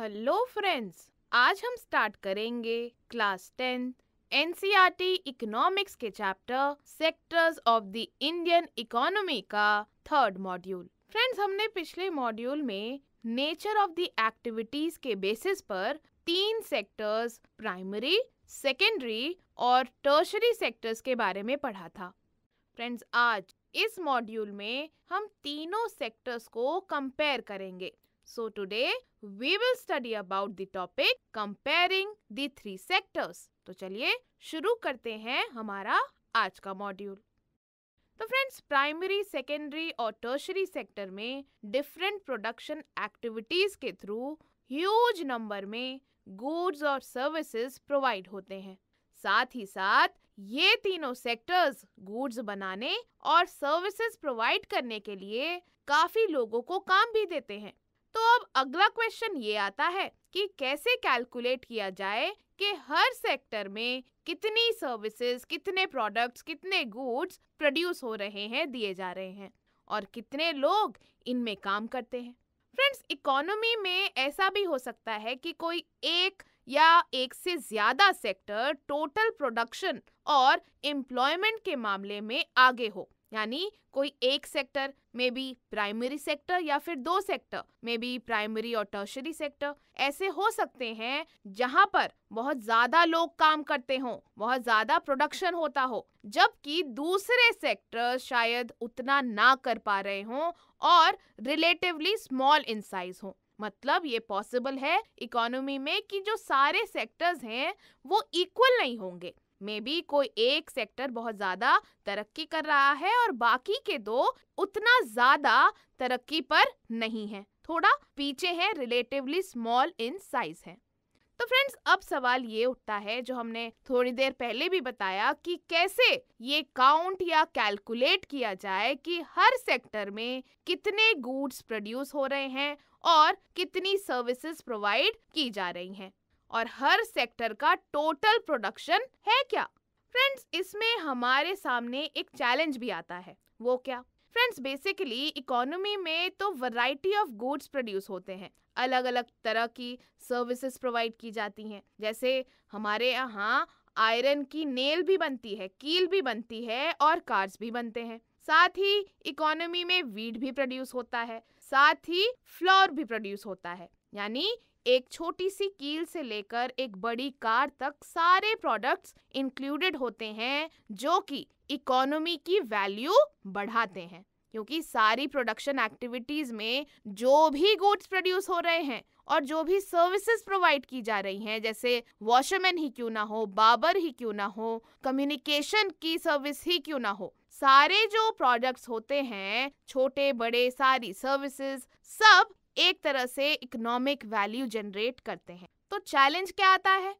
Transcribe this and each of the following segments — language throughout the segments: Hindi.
हेलो फ्रेंड्स आज हम स्टार्ट करेंगे क्लास टेंथ एनसीईआरटी इकोनॉमिक्स के chapter sectors of the Indian economy का थर्ड मॉड्यूल फ्रेंड्स हमने पिछले मॉड्यूल में नेचर ऑफ द एक्टिविटीज के बेसिस पर तीन सेक्टर्स प्राइमरी सेकेंडरी और टर्शरी सेक्टर्स के बारे में पढ़ा था फ्रेंड्स आज इस मॉड्यूल में हम तीनों सेक्टर्स को कंपेयर करेंगे So today we will study about the topic comparing the three sectors. तो चलिए शुरू करते हैं हमारा आज का मॉड्यूल तो फ्रेंड्स प्राइमरी सेकेंडरी और टर्शरी सेक्टर में डिफरेंट प्रोडक्शन एक्टिविटीज के थ्रू ह्यूज नंबर में गुड्स और सर्विसेज प्रोवाइड होते हैं साथ ही साथ ये तीनों सेक्टर्स गुड्स बनाने और सर्विसेज प्रोवाइड करने के लिए काफी लोगों को काम भी देते हैं तो अब अगला क्वेश्चन ये आता है कि कैसे कैलकुलेट किया जाए कि हर सेक्टर में कितनी सर्विसेज कितने प्रोडक्ट्स कितने गुड्स प्रोड्यूस हो रहे हैं दिए जा रहे हैं और कितने लोग इनमें काम करते हैं फ्रेंड्स इकोनॉमी में ऐसा भी हो सकता है कि कोई एक या एक से ज्यादा सेक्टर टोटल प्रोडक्शन और एम्प्लॉयमेंट के मामले में आगे हो यानी कोई एक सेक्टर में बी प्राइमरी सेक्टर या फिर दो सेक्टर मे बी प्राइमरी और टर्शरी सेक्टर ऐसे हो सकते हैं जहां पर बहुत ज्यादा लोग काम करते हो बहुत ज्यादा प्रोडक्शन होता हो जबकि दूसरे सेक्टर शायद उतना ना कर पा रहे हो और रिलेटिवली स्मॉल इन साइज हो मतलब ये पॉसिबल है इकोनॉमी में कि जो सारे सेक्टर्स हैं वो इक्वल नहीं होंगे में भी कोई एक सेक्टर बहुत ज्यादा तरक्की कर रहा है और बाकी के दो उतना ज्यादा तरक्की पर नहीं है थोड़ा पीछे है रिलेटिवली स्मॉल इन साइज है तो फ्रेंड्स अब सवाल ये उठता है जो हमने थोड़ी देर पहले भी बताया कि कैसे ये काउंट या कैलकुलेट किया जाए कि हर सेक्टर में कितने गुड्स प्रोड्यूस हो रहे हैं और कितनी सर्विसेज प्रोवाइड की जा रही हैं और हर सेक्टर का टोटल प्रोडक्शन है क्या फ्रेंड्स इसमें हमारे सामने एक चैलेंज भी आता है वो क्या फ्रेंड्स बेसिकली इकोनॉमी में तो वैरायटी ऑफ गुड्स प्रोड्यूस होते हैं अलग अलग तरह की सर्विसेज प्रोवाइड की जाती हैं जैसे हमारे यहाँ आयरन की नेल भी बनती है कील भी बनती है और कार्स भी बनते हैं साथ ही इकोनॉमी में वीट भी प्रोड्यूस होता है साथ ही फ्लोर भी प्रोड्यूस होता है यानी एक छोटी सी कील से लेकर एक बड़ी कार तक सारे प्रोडक्ट्स इंक्लूडेड होते हैं जो कि इकोनॉमी की वैल्यू बढ़ाते हैं क्योंकि सारी प्रोडक्शन एक्टिविटीज़ में जो भी गुड्स प्रोड्यूस हो रहे हैं और जो भी सर्विसेज प्रोवाइड की जा रही हैं जैसे वॉशरमैन ही क्यों ना हो बाबर ही क्यों ना हो कम्युनिकेशन की सर्विस ही क्यों ना हो सारे जो प्रोडक्ट्स होते हैं छोटे बड़े सारी सर्विसेज सब एक तरह से इकोनॉमिक वैल्यू जनरेट करते हैं तो चैलेंज क्या आता है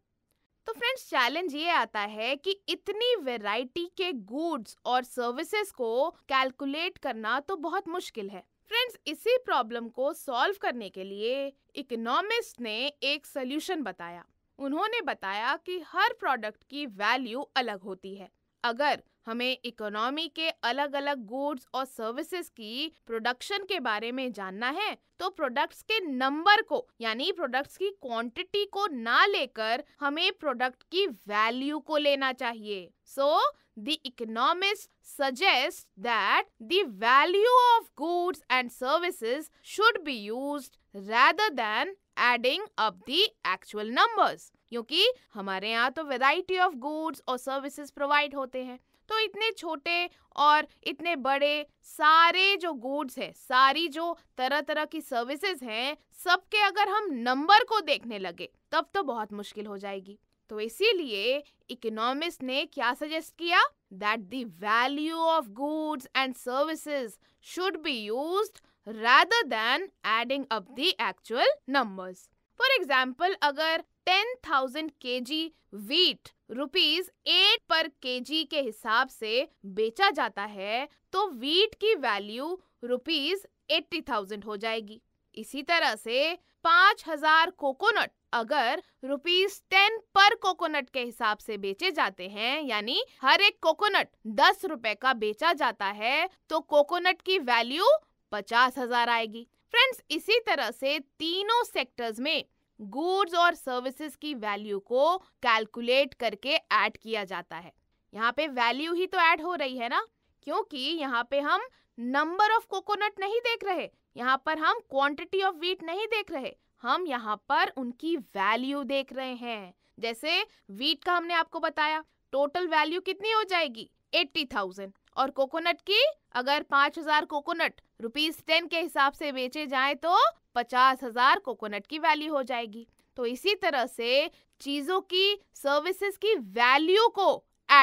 तो फ्रेंड्स चैलेंज ये आता है कि इतनी वैरायटी के गुड्स और सर्विसेज को कैलकुलेट करना तो बहुत मुश्किल है फ्रेंड्स इसी प्रॉब्लम को सॉल्व करने के लिए इकोनॉमिस्ट ने एक सोल्यूशन बताया उन्होंने बताया कि हर प्रोडक्ट की वैल्यू अलग होती है अगर हमें इकोनॉमी के अलग अलग गुड्स और सर्विसेज की प्रोडक्शन के बारे में जानना है तो प्रोडक्ट्स के नंबर को यानी प्रोडक्ट्स की क्वांटिटी को ना लेकर हमें प्रोडक्ट की वैल्यू को लेना चाहिए so the economist suggest that the value of goods and services should be used rather than adding up the actual numbers क्योंकि हमारे यहाँ तो वेराइटी ऑफ गुड्स और सर्विसेज प्रोवाइड होते हैं तो इतने छोटे और इतने बड़े सारे जो गुड्स है सारी जो तरह तरह की सर्विसेज हैं सबके अगर हम नंबर को देखने लगे तब तो बहुत मुश्किल हो जाएगी तो इसीलिए इकोनॉमिस्ट ने क्या सजेस्ट किया that the value of goods and services should be used rather than adding up the actual numbers for example अगर ten thousand K G wheat rupees eight पर के जी के हिसाब से बेचा जाता है तो वीट की वैल्यू रुपीज एट्टी थाउजेंड हो जाएगी इसी तरह से पाँच हजार कोकोनट अगर रुपीज टेन पर कोकोनट के हिसाब से बेचे जाते हैं यानी हर एक कोकोनट दस रुपए का बेचा जाता है तो कोकोनट की वैल्यू पचास हजार आएगी फ्रेंड्स इसी तरह से तीनों सेक्टर्स में गुड्स और सर्विसेज की वैल्यू को कैलकुलेट करके ऐड किया जाता है यहाँ पे वैल्यू ही तो ऐड हो रही है ना क्योंकि यहाँ पे हम नंबर ऑफ कोकोनट नहीं देख रहे यहाँ पर हम क्वांटिटी ऑफ वीट नहीं देख रहे हम यहाँ पर उनकी वैल्यू देख रहे हैं जैसे वीट का हमने आपको बताया टोटल वैल्यू कितनी हो जाएगी एट्टी थाउजेंड और कोकोनट की अगर पाँच हजार कोकोनट रुपीज टेन के हिसाब से बेचे जाए तो पचास हजार कोकोनट की वैल्यू हो जाएगी तो इसी तरह से चीजों की सर्विसेज की वैल्यू को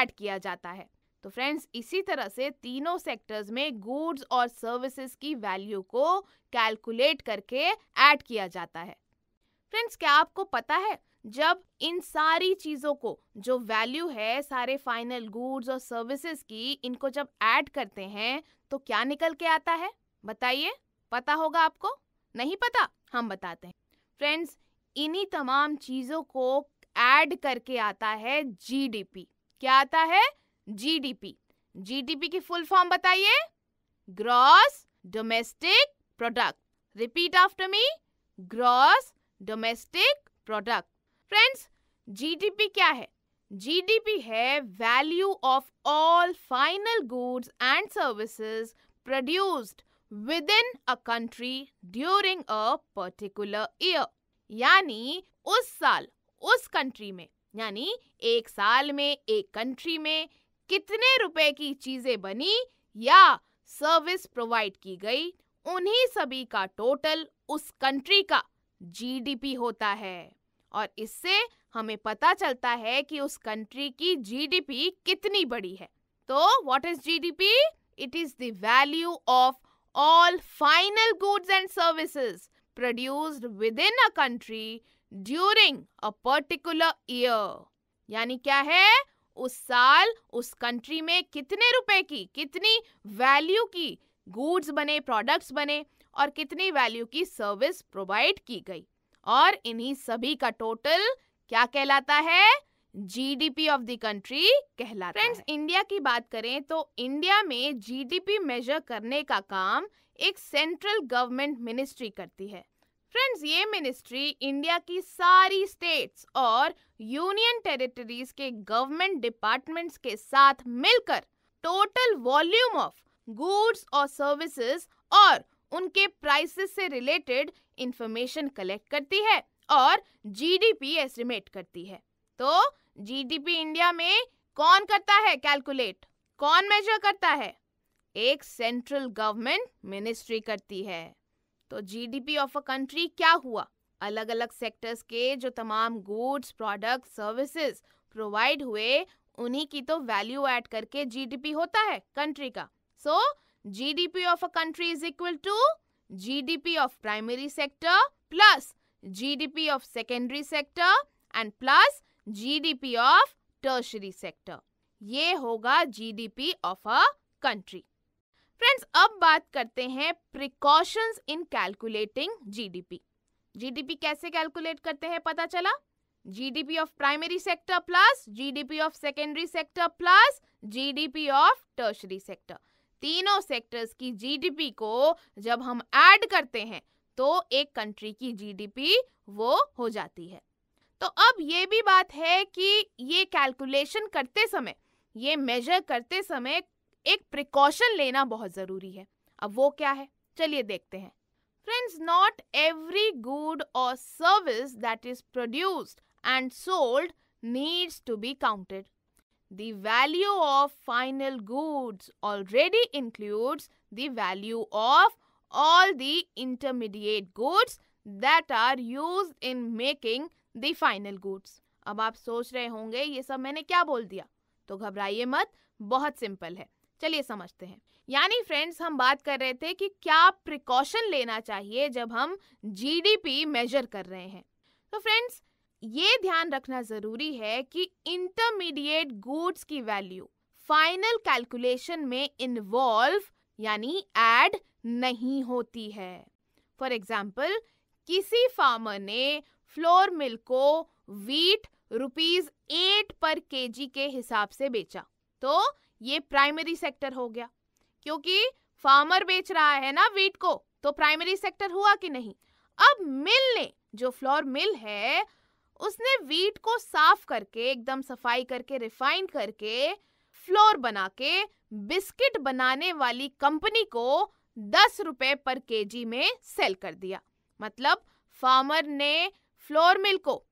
ऐड किया जाता है तो फ्रेंड्स इसी तरह से तीनों सेक्टर्स में गुड्स और सर्विसेज की वैल्यू को कैलकुलेट करके ऐड किया जाता है फ्रेंड्स क्या आपको पता है जब इन सारी चीज़ों को जो वैल्यू है सारे फाइनल गुड्स और सर्विसेज की इनको जब ऐड करते हैं तो क्या निकल के आता है बताइए पता होगा आपको नहीं पता हम बताते हैं फ्रेंड्स इन्हीं तमाम चीज़ों को ऐड करके आता है जीडीपी क्या आता है जीडीपी जीडीपी की फुल फॉर्म बताइए gross domestic product repeat after me gross domestic product friends GDP क्या है जीडीपी है value of all final goods and services produced within a country during a particular year यानी उस साल उस कंट्री में यानी एक साल में एक कंट्री में कितने रुपए की चीजें बनी या सर्विस प्रोवाइड की गई उन्हीं सभी का टोटल उस कंट्री का जीडीपी होता है और इससे हमें पता चलता है कि उस कंट्री की जीडीपी कितनी बड़ी है तो what is GDP it is the value of all final goods and services produced within a country during a particular year यानी क्या है उस साल उस कंट्री में कितने रुपए की कितनी वैल्यू की गुड्स बने प्रोडक्ट्स बने और कितनी वैल्यू की सर्विस प्रोवाइड की गई और इन्हीं सभी का टोटल क्या कहलाता है जीडीपी ऑफ द कंट्री कहलाता फ्रेंड्स इंडिया की बात करें तो इंडिया में जीडीपी मेजर करने का काम एक सेंट्रल गवर्नमेंट मिनिस्ट्री करती है फ्रेंड्स ये मिनिस्ट्री इंडिया की सारी स्टेट्स और यूनियन टेरिटरीज के गवर्नमेंट डिपार्टमेंट्स के साथ मिलकर टोटल वॉल्यूम ऑफ गुड्स और सर्विसेज और उनके प्राइसेस से रिलेटेड इंफॉर्मेशन कलेक्ट करती है और जीडीपी एस्टिमेट करती है तो जीडीपी इंडिया में कौन करता है कैलकुलेट कौन मेजर करता है एक सेंट्रल गवर्नमेंट मिनिस्ट्री करती है तो जीडीपी ऑफ अ कंट्री क्या हुआ अलग अलग सेक्टर्स के जो तमाम गुड्स प्रोडक्ट सर्विसेज प्रोवाइड हुए उन्हीं की तो वैल्यू ऐड करके जीडीपी होता है कंट्री का सो so, GDP of a country is equal to GDP of primary sector plus GDP of secondary sector and plus GDP of tertiary sector. ये होगा GDP of a country. Friends अब बात करते हैं precautions in calculating GDP GDP कैसे कैलकुलेट करते हैं पता चला GDP of primary sector plus GDP of secondary sector plus GDP of tertiary sector तीनों सेक्टर्स की जीडीपी को जब हम ऐड करते हैं तो एक कंट्री की जीडीपी वो हो जाती है तो अब ये भी बात है कि ये कैलकुलेशन करते समय ये मेजर करते समय एक प्रिकॉशन लेना बहुत ज़रूरी है अब वो क्या है चलिए देखते हैं फ्रेंड्स नॉट एवरी गुड और service that is produced and sold needs to be counted The value of final goods already includes the value of all the intermediate goods that are used in making the final goods. अब आप सोच रहे होंगे ये सब मैंने क्या बोल दिया तो घबराइए मत बहुत सिंपल है चलिए समझते हैं यानी फ्रेंड्स हम बात कर रहे थे कि क्या प्रिकॉशन लेना चाहिए जब हम जीडीपी मेजर कर रहे हैं तो फ्रेंड्स ये ध्यान रखना जरूरी है कि इंटरमीडिएट गुड्स की वैल्यू फाइनल कैलकुलेशन में इन्वॉल्व यानी एड नहीं होती है फॉर एग्जाम्पल किसी फार्मर ने फ्लोर मिल को wheat rupees eight per K G के हिसाब से बेचा तो ये प्राइमरी सेक्टर हो गया क्योंकि फार्मर बेच रहा है ना वीट को तो प्राइमरी सेक्टर हुआ कि नहीं अब मिल ने जो फ्लोर मिल है उसने वीट को साफ करके एकदम सफाई करके रिफाइन करके फ्लोर बना के बिस्किट बनाने वाली कंपनी को दस रुपए पर केजी में सेल कर दिया मतलब फार्मर ने फ्लोर मिल को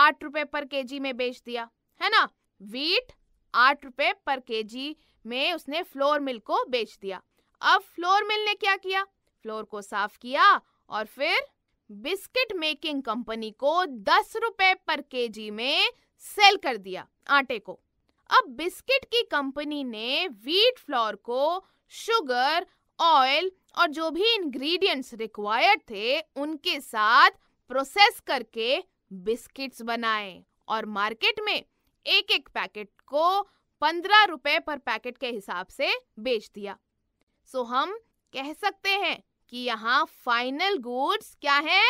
आठ रुपए पर केजी में बेच दिया है ना वीट आठ रुपए पर केजी में उसने फ्लोर मिल को बेच दिया अब फ्लोर मिल ने क्या किया फ्लोर को साफ किया और फिर बिस्किट मेकिंग कंपनी को दस रुपए पर केजी में सेल कर दिया आटे को अब बिस्किट की कंपनी ने व्हीट फ्लोर को शुगर ऑयल और जो भी इंग्रेडिएंट्स रिक्वायर्ड थे उनके साथ प्रोसेस करके बिस्किट्स बनाए और मार्केट में एक एक पैकेट को पंद्रह रुपए पर पैकेट के हिसाब से बेच दिया सो हम कह सकते हैं कि यहाँ फाइनल गुड्स क्या है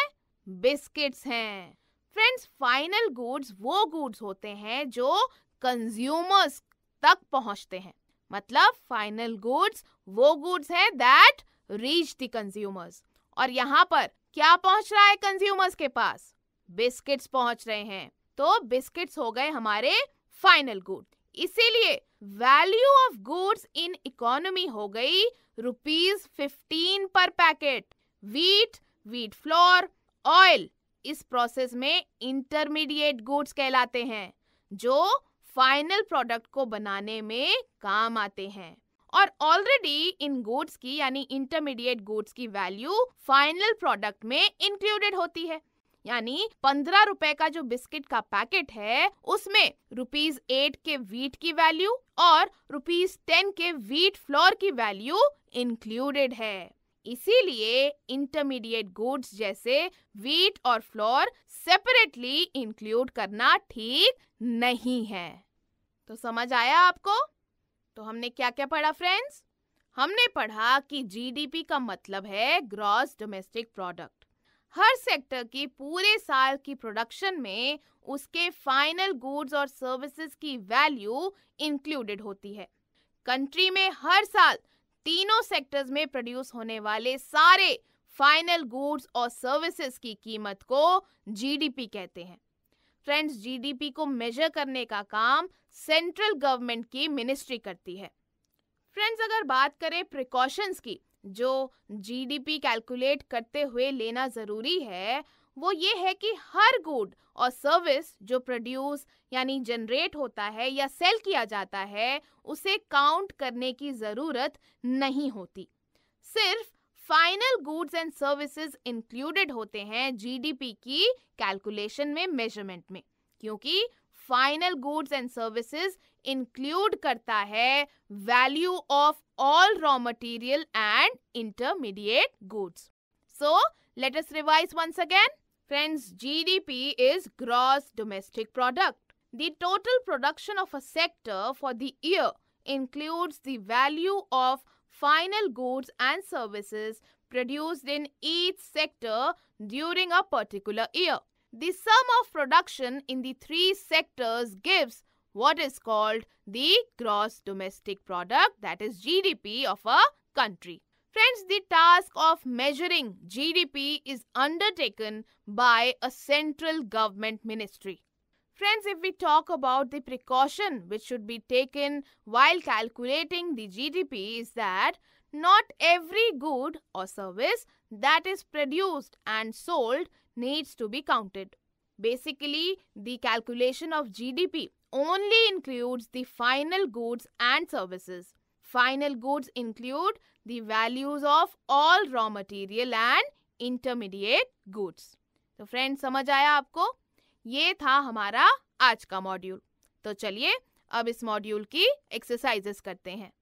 बिस्किट्स हैं फ्रेंड्स फाइनल गुड्स वो गुड्स होते हैं जो कंज्यूमर्स तक पहुंचते हैं मतलब फाइनल गुड्स वो गुड्स है दैट रीच द कंज्यूमर्स और यहाँ पर क्या पहुंच रहा है कंज्यूमर्स के पास बिस्किट्स पहुंच रहे हैं तो बिस्किट्स हो गए हमारे फाइनल गुड इसीलिए value of goods in economy हो गई रुपीज फिफ्टीन पर packet wheat wheat flour oil इस प्रोसेस में इंटरमीडिएट गुड्स कहलाते हैं जो फाइनल प्रोडक्ट को बनाने में काम आते हैं और ऑलरेडी इन गुड्स की यानी इंटरमीडिएट गुड्स की वैल्यू फाइनल प्रोडक्ट में इंक्लूडेड होती है यानी पंद्रह रुपए का जो बिस्किट का पैकेट है उसमें रुपीज एट के व्हीट की वैल्यू और रुपीज टेन के व्हीट फ्लोर की वैल्यू इंक्लूडेड है इसीलिए इंटरमीडिएट गुड्स जैसे व्हीट और फ्लोर सेपरेटली इंक्लूड करना ठीक नहीं है तो समझ आया आपको तो हमने क्या क्या पढ़ा फ्रेंड्स हमने पढ़ा कि जीडीपी का मतलब है ग्रॉस डोमेस्टिक प्रोडक्ट हर सेक्टर की पूरे साल की प्रोडक्शन में उसके फाइनल गुड्स और सर्विसेज की वैल्यू इंक्लूडेड होती है कंट्री में हर साल तीनों सेक्टर्स में प्रोड्यूस होने वाले सारे फाइनल गुड्स और सर्विसेज की कीमत को जीडीपी कहते हैं फ्रेंड्स जीडीपी को मेजर करने का काम सेंट्रल गवर्नमेंट की मिनिस्ट्री करती है फ्रेंड्स अगर बात करें प्रिकॉशंस की जो जीडीपी कैलकुलेट करते हुए लेना ज़रूरी है वो ये है कि हर गुड और सर्विस जो प्रोड्यूस यानी जनरेट होता है या सेल किया जाता है उसे काउंट करने की ज़रूरत नहीं होती सिर्फ final goods and services included होते हैं जीडीपी की कैलकुलेशन में मेजरमेंट में क्योंकि Final goods and services include करता है value of all raw material and intermediate goods so let us revise once again friends GDP is gross domestic product The total production of a sector for the year includes the value of final goods and services produced in each sector during a particular year. The sum of production in the three sectors gives what is called the gross domestic product that is GDP of a country. Friends, the task of measuring GDP is undertaken by a central government ministry. Friends, if we talk about the precaution which should be taken while calculating the GDP is that not every good or service that is produced and sold needs to be counted. Basically, the calculation of GDP only includes the final goods and services. Final goods include the values of all raw material and intermediate goods. तो फ्रेंड समझ आया आपको ये था हमारा आज का मॉड्यूल तो चलिए अब इस मॉड्यूल की एक्सरसाइजेस करते हैं